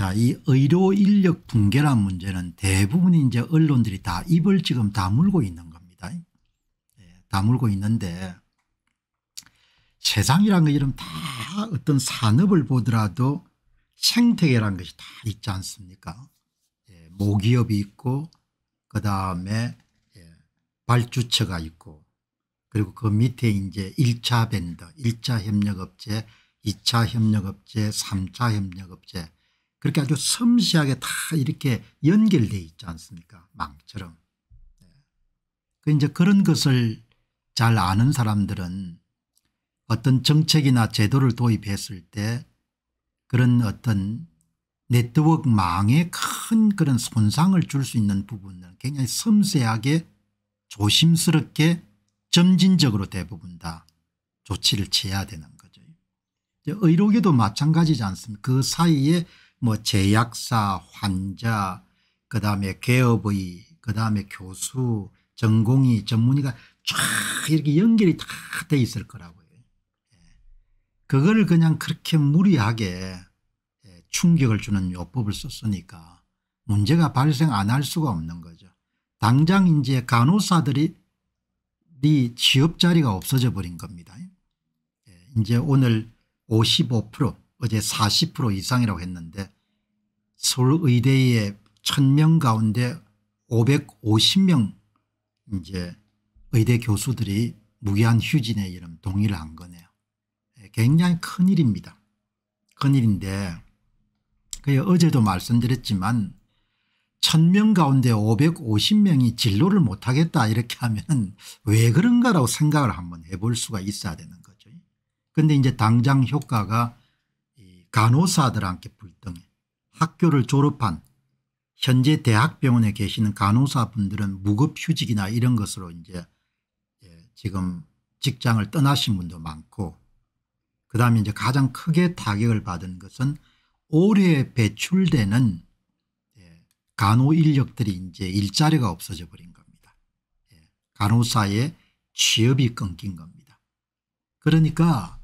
자, 이 의료 인력 붕괴란 문제는 대부분 이제 언론들이 다 입을 지금 다물고 있는 겁니다. 예, 다물고 있는데 세상이란 게 이런 다 어떤 산업을 보더라도 생태계란 것이 다 있지 않습니까? 예, 모기업이 있고 그 다음에 예, 발주처가 있고 그리고 그 밑에 이제 1차 벤더, 1차 협력업체, 2차 협력업체, 3차 협력업체 그렇게 아주 섬세하게 다 이렇게 연결돼 있지 않습니까 망처럼. 네. 그 이제 그런 것을 잘 아는 사람들은 어떤 정책이나 제도를 도입했을 때 그런 어떤 네트워크 망에 큰 그런 손상을 줄 수 있는 부분은 굉장히 섬세하게 조심스럽게 점진적으로 대부분 다 조치를 취해야 되는 거죠. 의료계도 마찬가지지 않습니까 그 사이에 뭐 제약사 환자 그다음에 개업의 그다음에 교수 전공의 전문의가 쫙 이렇게 연결이 다 돼 있을 거라고요. 예. 그걸 그냥 그렇게 무리하게 예, 충격을 주는 요법을 썼으니까 문제가 발생 안 할 수가 없는 거죠. 당장 이제 간호사들이 취업 자리가 없어져 버린 겁니다. 예. 이제 오늘 55% 어제 40% 이상이라고 했는데 서울의대의 1000명 가운데 550명 이제 의대 교수들이 무기한 휴진에 이름 동의를 한 거네요. 예, 굉장히 큰 일입니다. 큰 일인데 어제도 말씀드렸지만 1000명 가운데 550명이 진로를 못하겠다 이렇게 하면 왜 그런가라고 생각을 한번 해볼 수가 있어야 되는 거죠. 근데 이제 당장 효과가 간호사들한테 불등해 학교를 졸업한 현재 대학병원에 계시는 간호사분들은 무급휴직이나 이런 것으로 이제 예, 지금 직장을 떠나신 분도 많고 그다음에 이제 가장 크게 타격을 받은 것은 올해 배출되는 예, 간호 인력들이 이제 일자리가 없어져 버린 겁니다. 예, 간호사의 취업이 끊긴 겁니다. 그러니까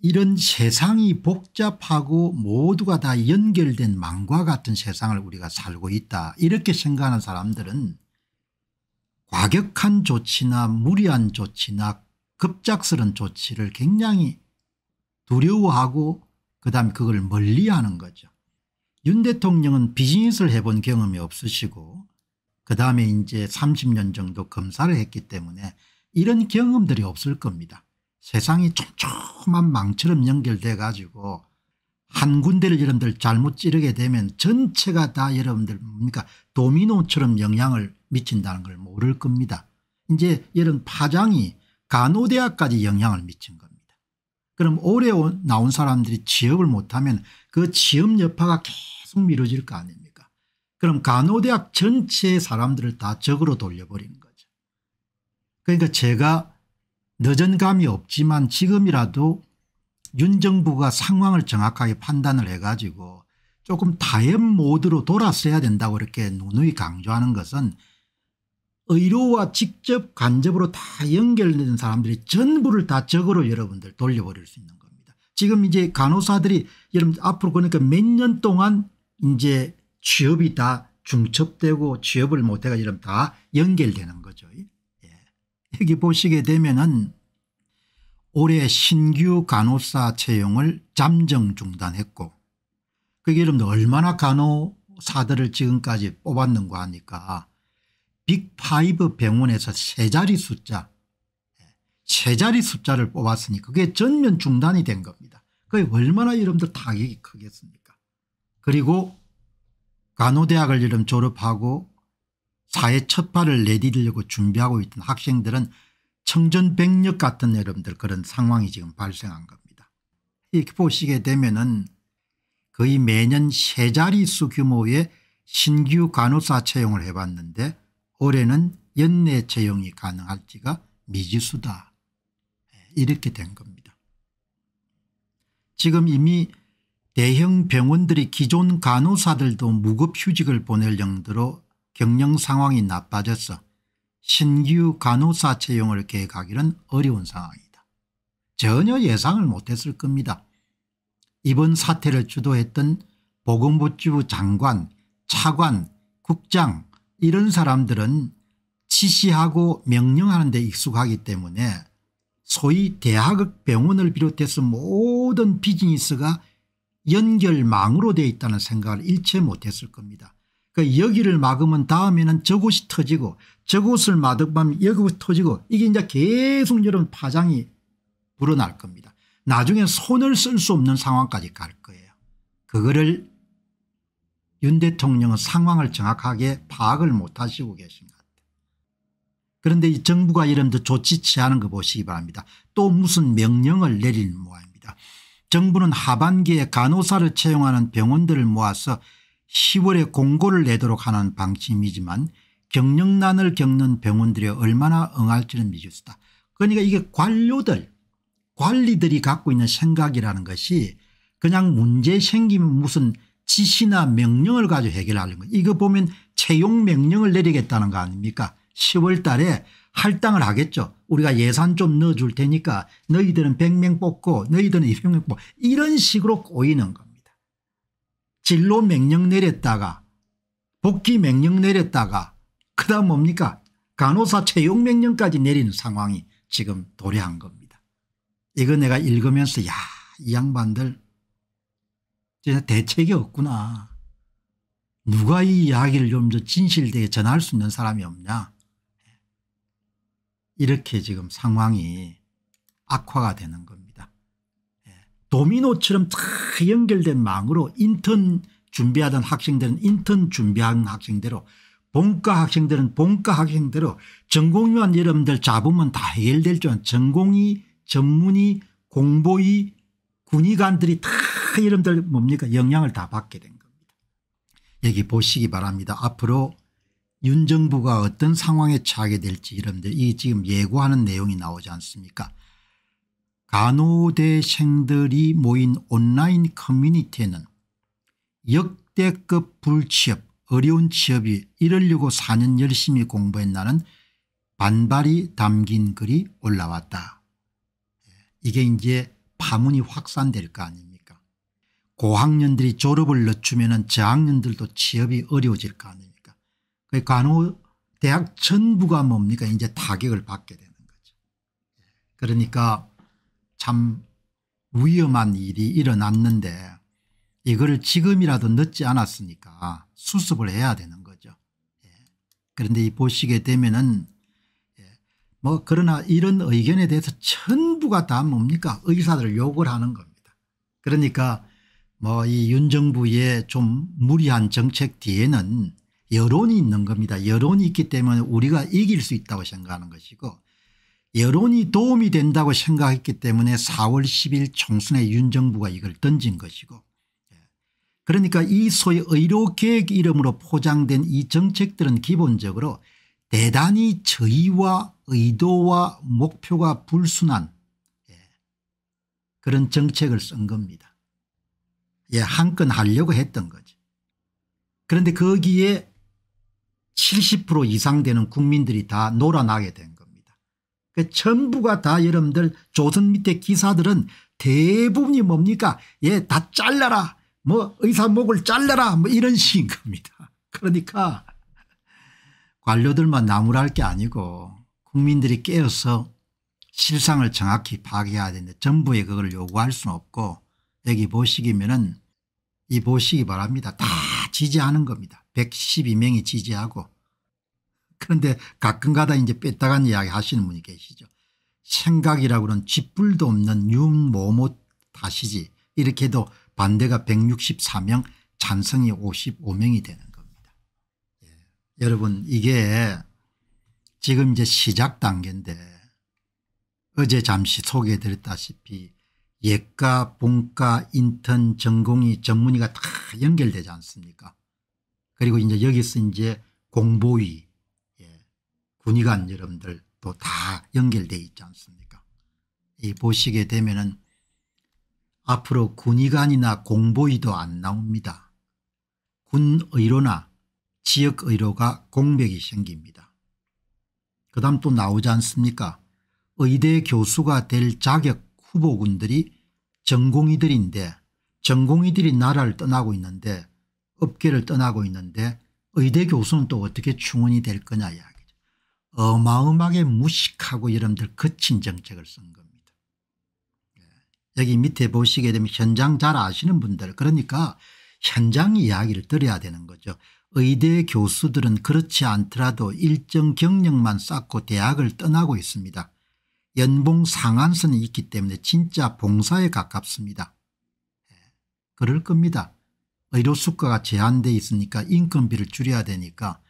이런 세상이 복잡하고 모두가 다 연결된 망과 같은 세상을 우리가 살고 있다 이렇게 생각하는 사람들은 과격한 조치나 무리한 조치나 급작스런 조치를 굉장히 두려워하고 그다음 에 그걸 멀리하는 거죠. 윤 대통령은 비즈니스를 해본 경험이 없으시고 그다음에 이제 30년 정도 검사를 했기 때문에 이런 경험들이 없을 겁니다. 세상이 촘촘한 망처럼 연결돼 가지고 한 군데를 여러분들 잘못 찌르게 되면 전체가 다 여러분들 뭡니까 도미노처럼 영향을 미친다는 걸 모를 겁니다. 이제 이런 파장이 간호대학까지 영향을 미친 겁니다. 그럼 올해 나온 사람들이 취업을 못하면 그 취업 여파가 계속 미뤄질 거 아닙니까 그럼 간호대학 전체의 사람들을 다 적으로 돌려버리는 거죠. 그러니까 제가 늦은 감이 없지만 지금이라도 윤 정부가 상황을 정확하게 판단을 해가지고 조금 다연 모드로 돌아서야 된다고 이렇게 누누이 강조하는 것은 의료와 직접 간접으로 다 연결된 사람들이 전부를 다 적으로 여러분들 돌려버릴 수 있는 겁니다. 지금 이제 간호사들이 여러분 앞으로 그러니까 몇 년 동안 이제 취업이 다 중첩되고 취업을 못해가 이러면 다 연결되는 거죠. 예. 여기 보시게 되면은 올해 신규 간호사 채용을 잠정 중단했고 그게 여러분 얼마나 간호사들을 지금까지 뽑았는가 하니까 빅5 병원에서 세 자리 숫자 세 자리 숫자를 뽑았으니 그게 전면 중단이 된 겁니다. 그게 얼마나 여러분들 타격이 크겠습니까 그리고 간호대학을 여러 졸업하고 사회 첫 발을 내디디려고 준비하고 있던 학생들은 청전백력 같은 여러분들 그런 상황이 지금 발생한 겁니다. 이렇게 보시게 되면은 거의 매년 세 자릿수 규모의 신규 간호사 채용을 해봤는데 올해는 연내 채용이 가능할지가 미지수다 이렇게 된 겁니다. 지금 이미 대형 병원들이 기존 간호사들도 무급휴직을 보낼 정도로 경영 상황이 나빠졌어 신규 간호사 채용을 계획하기는 어려운 상황이다. 전혀 예상을 못했을 겁니다. 이번 사태를 주도했던 보건복지부 장관, 차관, 국장 이런 사람들은 지시하고 명령하는 데 익숙하기 때문에 소위 대학 병원을 비롯해서 모든 비즈니스가 연결망으로 되어 있다는 생각을 일체 못했을 겁니다. 그 여기를 막으면 다음에는 저곳이 터지고 저곳을 막으면 여기가 터지고 이게 이제 계속 여러 파장이 불어날 겁니다. 나중에 손을 쓸 수 없는 상황까지 갈 거예요. 그거를 윤 대통령은 상황을 정확하게 파악을 못하시고 계신것 같아요. 그런데 이 정부가 이런데 조치 취하는 거 보시기 바랍니다. 또 무슨 명령을 내릴 모양입니다. 정부는 하반기에 간호사를 채용하는 병원들을 모아서 10월에 공고를 내도록 하는 방침이지만 경영난을 겪는 병원들이 얼마나 응할지는 미지수다. 그러니까 이게 관료들 관리들이 갖고 있는 생각이라는 것이 그냥 문제 생기면 무슨 지시나 명령을 가지고 해결하는 거예요. 이거 보면 채용 명령을 내리겠다는 거 아닙니까 10월 달에 할당을 하겠죠. 우리가 예산 좀 넣어줄 테니까 너희들은 100명 뽑고 너희들은 200명 뽑고 이런 식으로 꼬이는 겁니다. 진로 명령 내렸다가 복귀 명령 내렸다가 그 다음 뭡니까 간호사 채용 명령까지 내리는 상황이 지금 도래한 겁니다. 이거 내가 읽으면서 야 이 양반들 진짜 대책이 없구나. 누가 이 이야기를 좀 더 진실되게 전할 수 있는 사람이 없냐. 이렇게 지금 상황이 악화가 되는 겁니다. 도미노처럼 다 연결된 망으로 인턴 준비하던 학생들은 인턴 준비하는 학생대로 본과 학생들은 본과 학생대로 전공위원 여러분들 잡으면 다 해결될 줄 아는 전공이 전문이 공보위 군의관들이 다 여러분들 뭡니까 영향을 다 받게 된 겁니다. 여기 보시기 바랍니다. 앞으로 윤 정부가 어떤 상황에 처하게 될지 여러분들 이 지금 예고하는 내용이 나오지 않습니까 간호대생들이 모인 온라인 커뮤니티에는 역대급 불취업 어려운 취업이 이럴려고 4년 열심히 공부했나는 반발이 담긴 글이 올라왔다. 이게 이제 파문이 확산될 거 아닙니까 고학년들이 졸업을 늦추면 저학년들도 취업이 어려워질 거 아닙니까 그 간호 대학 전부가 뭡니까 이제 타격을 받게 되는 거죠. 그러니까 참 위험한 일이 일어났는데 이거를 지금이라도 늦지 않았으니까 수습을 해야 되는 거죠. 예. 그런데 이 보시게 되면은 예. 뭐 그러나 이런 의견에 대해서 전부가 다 뭡니까 의사들 욕을 하는 겁니다. 그러니까 뭐 이 윤정부의 좀 무리한 정책 뒤에는 여론이 있는 겁니다. 여론이 있기 때문에 우리가 이길 수 있다고 생각하는 것이고 여론이 도움이 된다고 생각했기 때문에 4월 10일 총선에 윤 정부가 이걸 던진 것이고 예. 그러니까 이 소위 의료계획 이름으로 포장된 이 정책들은 기본적으로 대단히 저의와 의도와 목표가 불순한 예. 그런 정책을 쓴 겁니다. 예, 한건 하려고 했던 거죠. 그런데 거기에 70% 이상 되는 국민들이 다 놀아나게 된 거예요. 그 전부가 다 여러분들 조선 밑에 기사들은 대부분이 뭡니까 예다 잘라라 뭐 의사 목을 잘라라 뭐 이런 시인 겁니다. 그러니까 관료들만 나무랄 게 아니고 국민들이 깨어서 실상을 정확히 파악해야 되는데 정부에 그걸 요구할 수는 없고 여기 보시기면은 이 보시기 바랍니다. 다 지지하는 겁니다. 112명이 지지하고 그런데 가끔가다 이제 뺐다간 이야기 하시는 분이 계시죠. 생각이라고는 짓불도 없는 윤모모 다시지 이렇게도 반대가 164명 찬성이 55명이 되는 겁니다. 예. 여러분 이게 지금 이제 시작 단계인데 어제 잠시 소개해드렸다시피 예과 본과 인턴 전공이 전문의가 다 연결되지 않습니까 그리고 이제 여기서 이제 공보위 군의관 여러분들 도다연결되어 있지 않습니까 이 보시게 되면 은 앞으로 군의관이나 공보위도 안 나옵니다. 군의료나 지역의료가 공백이 생깁니다. 그 다음 또 나오지 않습니까 의대 교수가 될 자격 후보군들이 전공의들인데 전공의들이 나라를 떠나고 있는데 업계를 떠나고 있는데 의대 교수는 또 어떻게 충원이 될 거냐 이야기. 어마어마하게 무식하고 여러분들 거친 정책을 쓴 겁니다. 예. 여기 밑에 보시게 되면 현장 잘 아시는 분들 그러니까 현장 이야기를 들어야 되는 거죠. 의대 교수들은 그렇지 않더라도 일정 경력만 쌓고 대학을 떠나고 있습니다. 연봉 상한선이 있기 때문에 진짜 봉사에 가깝습니다. 예. 그럴 겁니다. 의료수가가 제한되어 있으니까 인건비를 줄여야 되니까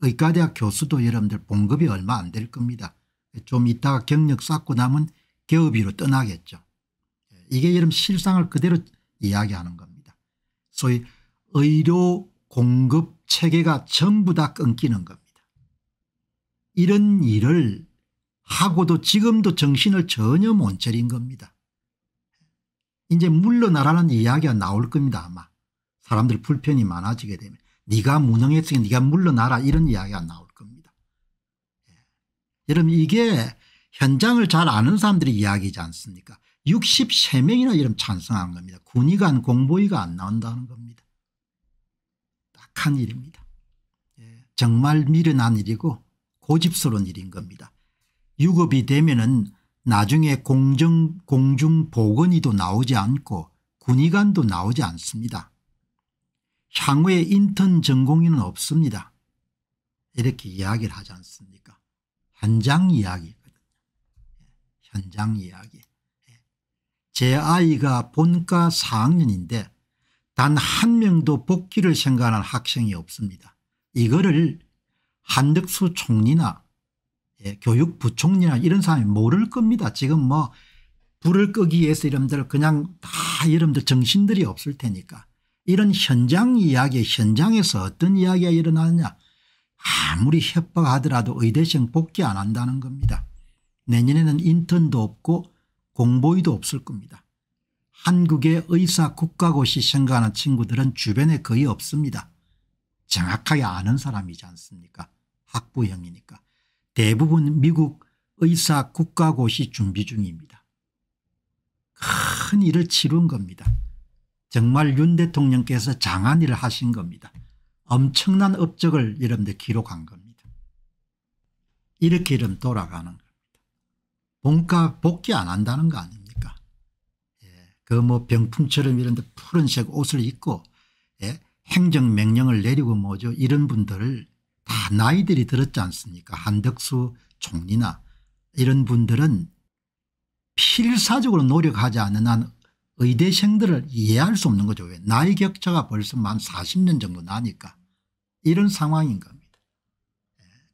의과대학 교수도 여러분들 봉급이 얼마 안 될 겁니다. 좀 이따가 경력 쌓고 나면 개업비로 떠나겠죠. 이게 여러분 실상을 그대로 이야기하는 겁니다. 소위 의료 공급 체계가 전부 다 끊기는 겁니다. 이런 일을 하고도 지금도 정신을 전혀 못 차린 겁니다. 이제 물러나라는 이야기가 나올 겁니다 아마. 사람들 불편이 많아지게 되면. 네가 무능했으니 네가 물러나라 이런 이야기가 나올 겁니다. 예. 여러분 이게 현장을 잘 아는 사람들의 이야기지 않습니까 63명이나 이름 찬성한 겁니다. 군의관 공보위가 안 나온다는 겁니다. 딱한 일입니다. 예. 정말 미련한 일이고 고집스러운 일인 겁니다. 유급이 되면은 나중에 공정, 공중보건이도 나오지 않고 군의관도 나오지 않습니다. 향후에 인턴 전공인은 없습니다. 이렇게 이야기를 하지 않습니까 현장 이야기거든요. 현장 이야기. 제 아이가 본과 4학년인데 단 한 명도 복귀를 생각하는 학생이 없습니다. 이거를 한덕수 총리나 예, 교육부총리나 이런 사람이 모를 겁니다. 지금 뭐 불을 끄기 위해서 이름들 그냥 다 이름들 정신들이 없을 테니까. 이런 현장 이야기 현장에서 어떤 이야기가 일어나느냐 아무리 협박하더라도 의대생 복귀 안 한다는 겁니다. 내년에는 인턴도 없고 공보위도 없을 겁니다. 한국의 의사 국가고시 생각하는 친구들은 주변에 거의 없습니다. 정확하게 아는 사람이지 않습니까 학부형이니까 대부분 미국 의사 국가고시 준비 중입니다. 큰 일을 치룬 겁니다. 정말 윤 대통령께서 장한 일을 하신 겁니다. 엄청난 업적을 여러분들 기록한 겁니다. 이렇게 이름 돌아가는 겁니다. 본가 복귀 안 한다는 거 아닙니까? 예, 그뭐 병풍처럼 이런 데 푸른색 옷을 입고 예, 행정명령을 내리고 뭐죠 이런 분들을 다 나이들이 들었지 않습니까 한덕수 총리나 이런 분들은 필사적으로 노력하지 않는 한 의대생들을 이해할 수 없는 거죠. 왜? 나이 격차가 벌써 만 40년 정도 나니까. 이런 상황인 겁니다.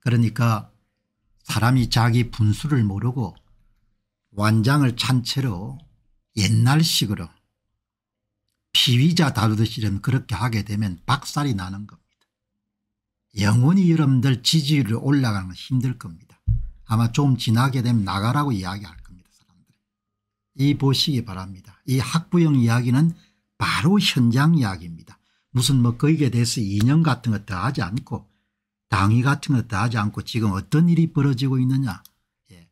그러니까 사람이 자기 분수를 모르고 완장을 찬 채로 옛날식으로 피의자 다루듯이 그렇게 하게 되면 박살이 나는 겁니다. 영원히 여러분들 지지율이 올라가는 건 힘들 겁니다. 아마 좀 지나게 되면 나가라고 이야기할 겁니다. 이 보시기 바랍니다. 이 학부형 이야기는 바로 현장 이야기입니다. 무슨 뭐 거기에 대해서 인연 같은 것도 하지 않고 당위 같은 것도 하지 않고 지금 어떤 일이 벌어지고 있느냐. 예.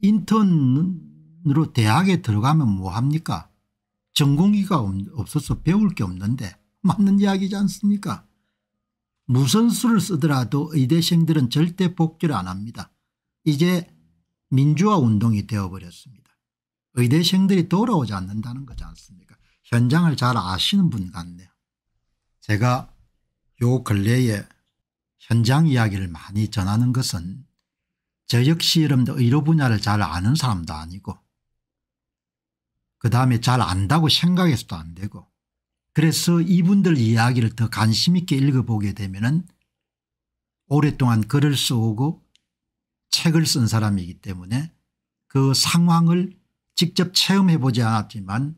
인턴으로 대학에 들어가면 뭐합니까? 전공기가 없어서 배울 게 없는데 맞는 이야기지 않습니까? 무슨 수를 쓰더라도 의대생들은 절대 복지를안 합니다. 이제 민주화 운동이 되어버렸습니다. 의대생들이 돌아오지 않는다는 거지 않습니까 현장을 잘 아시는 분 같네요. 제가 요 근래에 현장 이야기를 많이 전하는 것은 저 역시 여러분들 의료 분야를 잘 아는 사람도 아니고 그 다음에 잘 안다고 생각해서도 안 되고 그래서 이분들 이야기를 더 관심 있게 읽어보게 되면 은 오랫동안 글을 써고 책을 쓴 사람이기 때문에 그 상황을 직접 체험해 보지 않았지만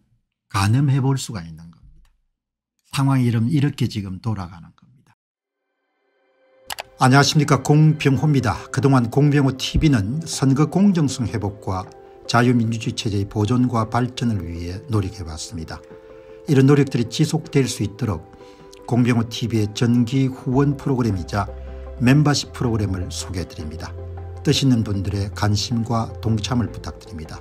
가늠해 볼 수가 있는 겁니다. 상황이 이 이렇게 지금 돌아가는 겁니다. 안녕하십니까 공병호입니다. 그동안 공병호 tv는 선거 공정성 회복과 자유민주주의 체제의 보존과 발전을 위해 노력해봤습니다. 이런 노력들이 지속될 수 있도록 공병호TV의 전기 후원 프로그램이자 멤버십 프로그램을 소개해드립니다. 뜻 있는 분들의 관심과 동참을 부탁드립니다.